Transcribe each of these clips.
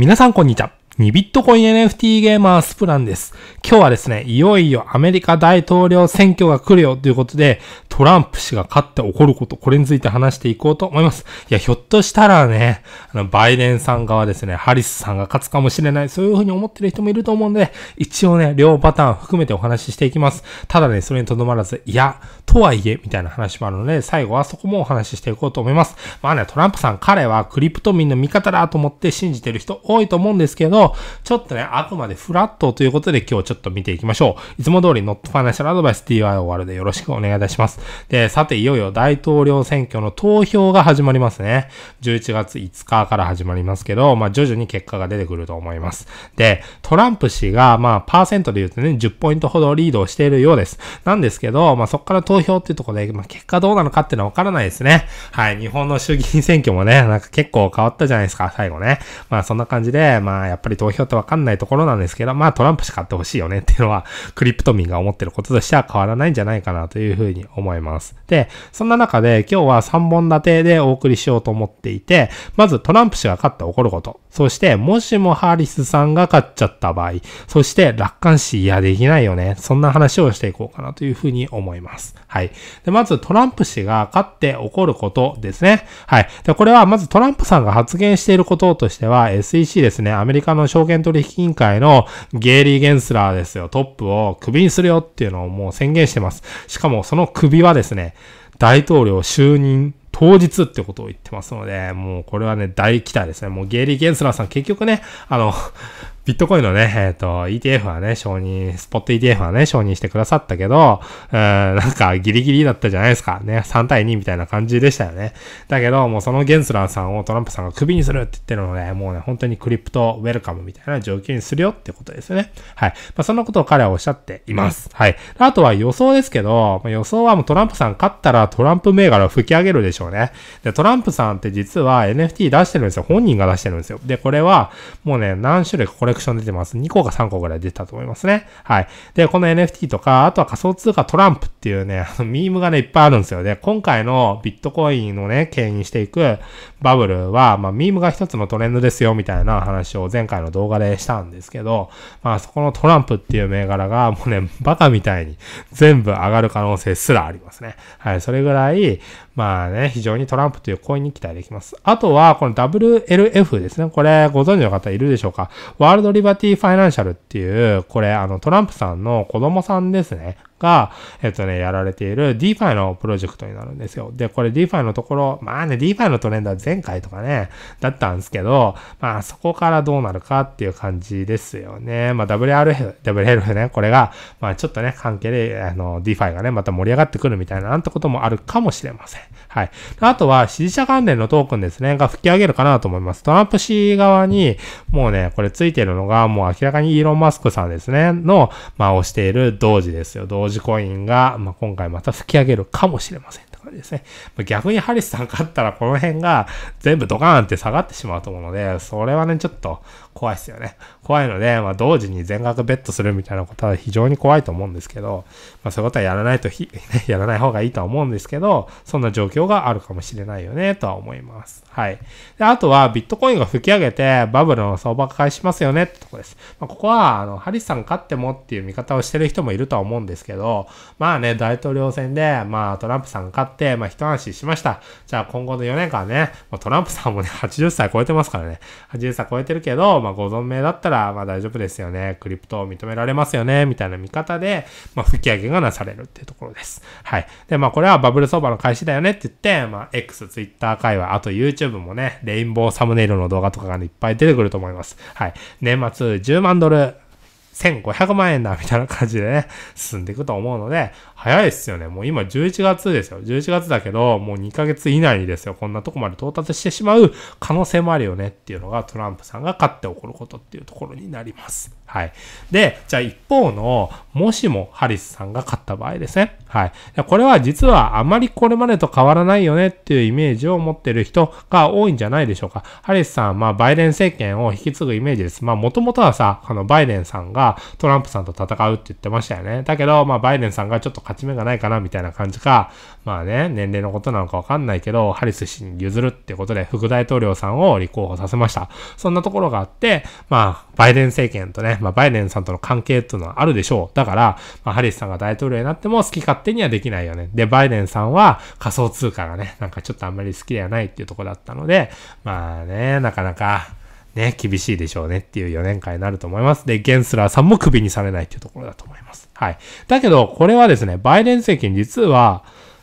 皆さんこんにちは。2ビットコイン NFT ゲーマースプランです。今日はですね、いよいよアメリカ大統領選挙が来るよということで、トランプ氏が勝って起こること、これについて話していこうと思います。いや、ひょっとしたらね、あの、バイデンさん側ですね、ハリスさんが勝つかもしれない、そういうふうに思ってる人もいると思うんで、一応ね、両パターン含めてお話ししていきます。ただね、それにとどまらず、いや、とはいえ、みたいな話もあるので、最後はそこもお話ししていこうと思います。まあね、トランプさん、彼はクリプト民の味方だと思って信じてる人多いと思うんですけど、ちょっとね、あくまでフラットということで今日ちょっと見ていきましょう。いつも通りノットファイナンシャルアドバイス DIOR でよろしくお願いいたします。で、さて、いよいよ大統領選挙の投票が始まりますね。11月5日から始まりますけど、まあ徐々に結果が出てくると思います。で、トランプ氏が、まあパーセントで言うとね、10ポイントほどリードをしているようです。なんですけど、まあそこから投票っていうところで、まあ結果どうなのかっていうのはわからないですね。はい、日本の衆議院選挙もね、なんか結構変わったじゃないですか、最後ね。まあそんな感じで、まあやっぱりり投票ってわかんないところなんですけど、まあトランプしか買ってほしいよねっていうのは、クリプト民が思ってることとしては変わらないんじゃないかなというふうに思います。で、そんな中で今日は3本立てでお送りしようと思っていて、まずトランプ氏が勝って起こること。そして、もしもハリスさんが勝っちゃった場合、そして楽観視いやできないよね。そんな話をしていこうかなというふうに思います。はい。で、まずトランプ氏が勝って起こることですね。はい。で、これはまずトランプさんが発言していることとしては、SEC ですね、アメリカの証券取引委員会のゲイリー・ゲンスラーですよ、トップをクビにするよっていうのをもう宣言してます。しかもその首はですね、大統領就任当日ってことを言ってますので、もうこれはね、大期待ですね。もうゲイリー・ゲンスラーさん結局ね、あの、ビットコインのね、えっ、ー、と、ETF はね、承認、スポット ETF はね、承認してくださったけど、うん、なんかギリギリだったじゃないですか。ね、3対2みたいな感じでしたよね。だけど、もうそのゲンスラーさんをトランプさんがクビにするって言ってるので、もうね、本当にクリプトウェルカムみたいな状況にするよってことですよね。はい。まあ、そんなことを彼はおっしゃっています。はい。あとは予想ですけど、予想はもうトランプさん勝ったらトランプ銘柄を吹き上げるでしょうね。で、トランプさんって実は NFT 出してるんですよ。本人が出してるんですよ。で、これは、もうね、何種類かこれレクション出てます。2個か3個ぐらい出たと思いますね。はい。で、この NFT とか、あとは仮想通貨トランプっていうね、あの、ミームがね、いっぱいあるんですよね。今回のビットコインをね、牽引していく、バブルは、まあ、ミームが一つのトレンドですよ、みたいな話を前回の動画でしたんですけど、まあ、そこのトランプっていう銘柄が、もうね、バカみたいに全部上がる可能性すらありますね。はい、それぐらい、まあね、非常にトランプというコインに期待できます。あとは、この WLF ですね。これ、ご存知の方いるでしょうかワールドリバティファイナンシャルっていう、これ、あの、トランプさんの子供さんですね。が、えっとね、やられている DeFi のプロジェクトになるんですよ。で、これ DeFi のところ、まあね、DeFi のトレンドは前回とかね、だったんですけど、まあそこからどうなるかっていう感じですよね。まあ WRF、WRF ね、これが、まあちょっとね、関係で、あの、DeFi がね、また盛り上がってくるみたいな、なんてこともあるかもしれません。はい。あとは、支持者関連のトークンですね、が吹き上げるかなと思います。トランプ氏側に、もうね、これついてるのが、もう明らかにイーロン・マスクさんですね、の、まあ押している同時ですよ。同時ジコインが、まあ、今回また吹き上げるかもしれません。ですね。逆にハリスさん勝ったらこの辺が全部ドカーンって下がってしまうと思うので、それはね、ちょっと怖いですよね。怖いので、まあ、同時に全額ベットするみたいなことは非常に怖いと思うんですけど、まあ、そういうことはやらないとひ、やらない方がいいとは思うんですけど、そんな状況があるかもしれないよね、とは思います。はい。で、あとは、ビットコインが吹き上げて、バブルの相場が返しますよね、ってとこです。まあ、ここは、あの、ハリスさん勝ってもっていう見方をしてる人もいるとは思うんですけど、まあね、大統領選で、まあ、トランプさん勝って、まあ、一安心しました。じゃあ、今後の4年間ね、トランプさんもね、80歳超えてますからね、80歳超えてるけど、まあ、ご存命だったら、まあ、大丈夫ですよね。クリプトを認められますよね。みたいな見方で、まあ、吹き上げがなされるっていうところです。はい。で、まあ、これはバブル相場の開始だよねって言って、まあ、X、Twitter 界隈、あと YouTube もね、レインボーサムネイルの動画とかが、ね、いっぱい出てくると思います。はい。年末10万ドル、1500万円だみたいな感じでね、進んでいくと思うので、早いっすよね。もう今11月ですよ。11月だけど、もう2ヶ月以内にですよ、こんなとこまで到達してしまう可能性もあるよねっていうのがトランプさんが勝って起こることっていうところになります。はい。で、じゃあ一方の、もしもハリスさんが勝った場合ですね。はい。これは実はあまりこれまでと変わらないよねっていうイメージを持ってる人が多いんじゃないでしょうか。ハリスさん、まあバイデン政権を引き継ぐイメージです。まあもともとはさ、あのバイデンさんがトランプさんと戦うって言ってましたよね。だけど、まあバイデンさんがちょっと勝ち目がないかなみたいな感じか、まあね、年齢のことなのかわかんないけど、ハリス氏に譲るってことで副大統領さんを立候補させました。そんなところがあって、まあバイデン政権とね、まあ、バイデンさんとの関係というのはあるでしょう。だから、まあ、ハリスさんが大統領になっても好き勝手にはできないよね。で、バイデンさんは仮想通貨がね、なんかちょっとあんまり好きではないっていうとこだったので、まあね、なかなか、ね、厳しいでしょうねっていう4年間になると思います。で、ゲンスラーさんもクビにされないっていうところだと思います。はい。だけど、これはですね、バイデン政権実は、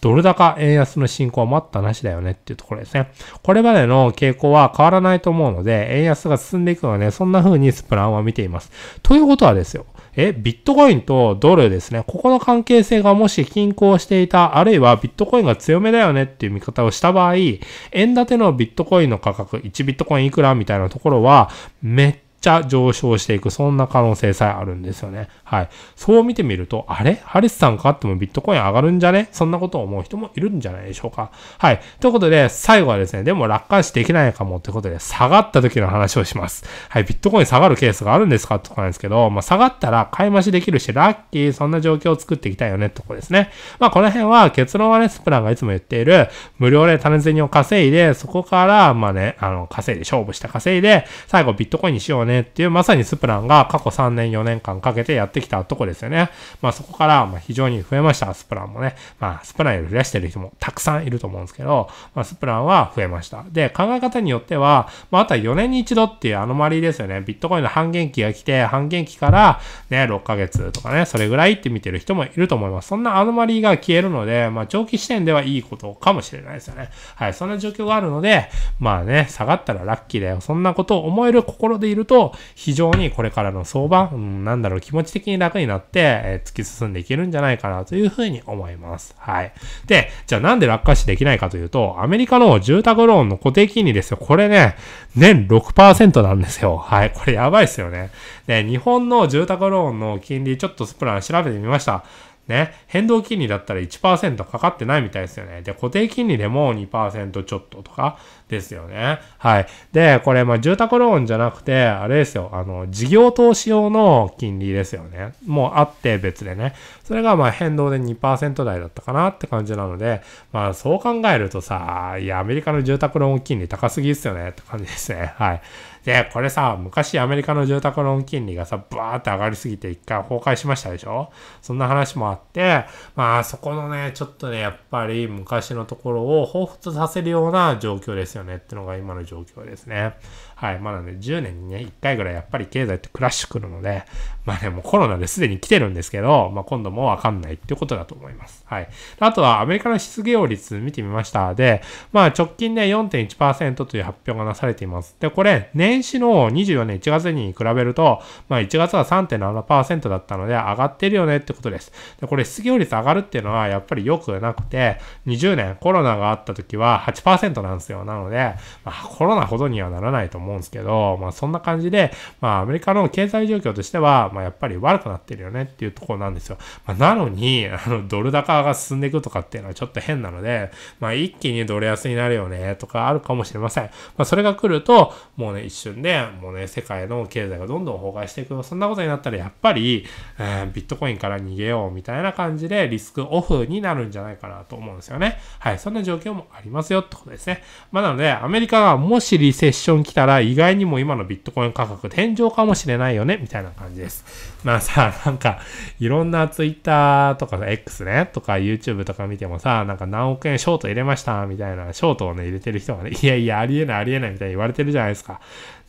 ドル高円安の進行は待ったなしだよねっていうところですね。これまでの傾向は変わらないと思うので、円安が進んでいくのはね、そんな風にスプランは見ています。ということはですよ、え、ビットコインとドルですね、ここの関係性がもし均衡していた、あるいはビットコインが強めだよねっていう見方をした場合、円建てのビットコインの価格、1ビットコインいくらみたいなところは、めっちゃ上昇していく、そんな可能性さえあるんですよね。はい。そう見てみると、あれハリスさんかってもビットコイン上がるんじゃねそんなことを思う人もいるんじゃないでしょうか。はい。ということで、最後はですね、でも楽観視できないかもってことで、下がった時の話をします。はい。ビットコイン下がるケースがあるんですかってとなんですけど、まあ、下がったら買い増しできるし、ラッキー、そんな状況を作っていきたいよね、っとこですね。まあ、この辺は結論はね、スプランがいつも言っている、無料で種銭を稼いで、そこから、まあね、あの、稼いで、勝負して稼いで、最後ビットコインにしようねっていう、まさにスプランが過去3年4年間かけてやってってきたとこですよね。まあそこから、ま非常に増えました。スプランもね。まあスプランより増やしてる人もたくさんいると思うんですけど、まあスプランは増えました。で、考え方によっては、まああとは4年に一度っていうアノマリーですよね。ビットコインの半減期が来て、半減期からね、6ヶ月とかね、それぐらいって見てる人もいると思います。そんなアノマリーが消えるので、まあ長期視点ではいいことかもしれないですよね。はい、そんな状況があるので、まあね、下がったらラッキーだよ。そんなことを思える心でいると、非常にこれからの相場、うん、なんだろう、気持ち的に楽になって、えー、突き進んでいけるんじゃないかなというふうに思います。はい。で、じゃあなんで落下死できないかというと、アメリカの住宅ローンの固定金利ですよ。これね、年6%なんですよ。はい。これやばいですよね。で、日本の住宅ローンの金利、ちょっとスプラン調べてみました。ね、変動金利だったら1%かかってないみたいですよね。で、固定金利でも2%ちょっととかですよね。はい。で、これ、まあ、住宅ローンじゃなくて、あれですよ、あの、事業投資用の金利ですよね。もうあって別でね。それが、まあ、変動で2%台だったかなって感じなので、まあ、そう考えるとさ、いや、アメリカの住宅ローン金利高すぎっすよねって感じですね。はい。で、これさ、昔アメリカの住宅ローン金利がさ、バーって上がりすぎて一回崩壊しましたでしょそんな話もあって、まあそこのね、ちょっとね、やっぱり昔のところを彷彿させるような状況ですよねってのが今の状況ですね。はい。まだね、10年にね、1回ぐらいやっぱり経済ってクラッシュ来るので、まあね、もうコロナですでに来てるんですけど、まあ今度もわかんないってことだと思います。はい。あとはアメリカの失業率見てみました。で、まあ直近で4.1%という発表がなされています。で、これ、年年始の24年1月に比べると、まあ、1月は3.7%だったので上がってるよねってことです。で、これ失業率上がるっていうのはやっぱり良くなくて、20年コロナがあった時は8%なんですよ。なので、まあ、コロナほどにはならないと思うんですけど、まあ、そんな感じで、まあ、アメリカの経済状況としては、まあ、やっぱり悪くなってるよねっていうところなんですよ。まあ、なのに、あの、ドル高が進んでいくとかっていうのはちょっと変なので、まあ、一気にドル安になるよねとかあるかもしれません。まあ、それが来ると、もうね、瞬でもうね、世界の経済がどんどん崩壊していくそんなことになったらやっぱり、えー、ビットコインから逃げようみたいな感じでリスクオフになるんじゃないかなと思うんですよね。はい、そんな状況もありますよってことですね。まあ、なので、アメリカがもしリセッション来たら意外にも今のビットコイン価格天井かもしれないよね、みたいな感じです。まあさ、なんか、いろんなツイッターとか X ね、とか YouTube とか見てもさ、なんか何億円ショート入れました、みたいな、ショートをね、入れてる人がね、いやいや、ありえないありえないみたいに言われてるじゃないですか。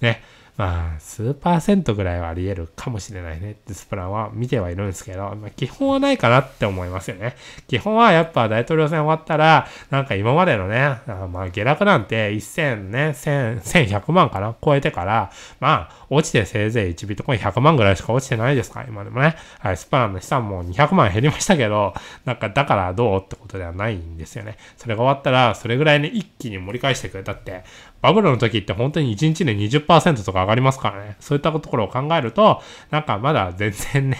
ね、まあ、数パーセントぐらいはあり得るかもしれないねってスプランは見てはいるんですけど、まあ、基本はないかなって思いますよね。基本はやっぱ大統領選終わったら、なんか今までのね、あまあ下落なんて1000ね、1100万かな超えてから、まあ、落ちてせいぜい1ビットコイン100万ぐらいしか落ちてないですか今でもね。はい、スプランの資産も200万減りましたけど、なんかだからどうってことではないんですよね。それが終わったら、それぐらいね、一気に盛り返してくれたって、バブルの時って本当に1日で20%とか上がりますからね。そういったところを考えると、なんかまだ全然ね、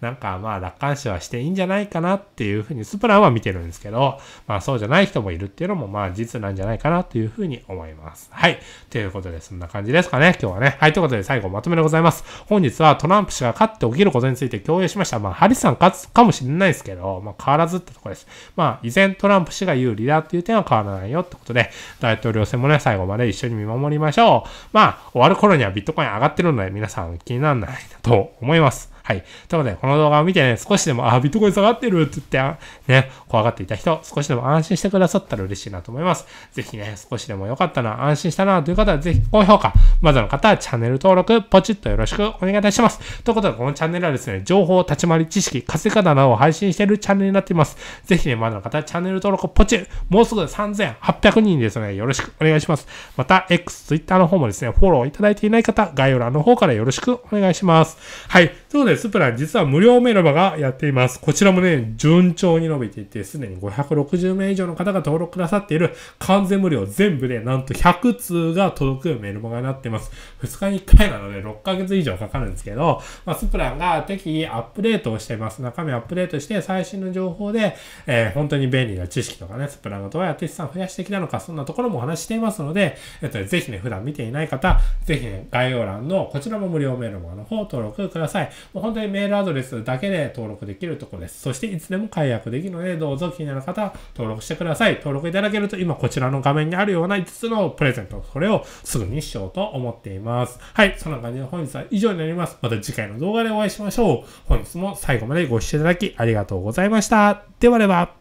なんかまあ楽観視はしていいんじゃないかなっていうふうにスプランは見てるんですけど、まあそうじゃない人もいるっていうのもまあ実なんじゃないかなというふうに思います。はい。ということでそんな感じですかね、今日はね。はい。ということで最後まとめでございます。本日はトランプ氏が勝って起きることについて共有しました。まあハリスさん勝つかもしれないですけど、まあ変わらずってとこです。まあ依然トランプ氏が有利だっていう点は変わらないよってことで、大統領選もね、最後まで一緒に見守りましょう。まあ終わる頃にはビットコイン上がってるので皆さん気にならないと思います。はい。ということで、この動画を見てね、少しでも、あ、ビットコイン下がってるって言って、ね、怖がっていた人、少しでも安心してくださったら嬉しいなと思います。ぜひね、少しでも良かったな、安心したなという方は、ぜひ高評価。まずの方はチャンネル登録、ポチッとよろしくお願いいたします。ということで、このチャンネルはですね、情報、立ち回り、知識、稼ぎ方などを配信しているチャンネルになっています。ぜひね、まだの方はチャンネル登録、ポチッ。もうすぐ3800人ですね、よろしくお願いします。また、X、Twitter の方もですね、フォローいただいていない方、概要欄の方からよろしくお願いします。はい。ということで、スプラン実は無料メルマがやっています。こちらもね、順調に伸びていて、すでに560名以上の方が登録くださっている完全無料全部でなんと100通が届くメルマガになっています。2日に1回なので6ヶ月以上かかるんですけど、まあ、スプランが適宜アップデートをしています。中身アップデートして最新の情報で、えー、本当に便利な知識とかね、スプランがどうやって資産増やしてきたのか、そんなところもお話していますので、えっと、ぜひね、普段見ていない方、ぜひね、概要欄のこちらも無料メルマガの方登録ください。もう本当にメールアドレスだけで登録できるところです。そしていつでも解約できるので、どうぞ気になる方は登録してください。登録いただけると今こちらの画面にあるような5つのプレゼント、それをすぐにしようと思っています。はい、そんな感じで本日は以上になります。また次回の動画でお会いしましょう。本日も最後までご視聴いただきありがとうございました。ではでは。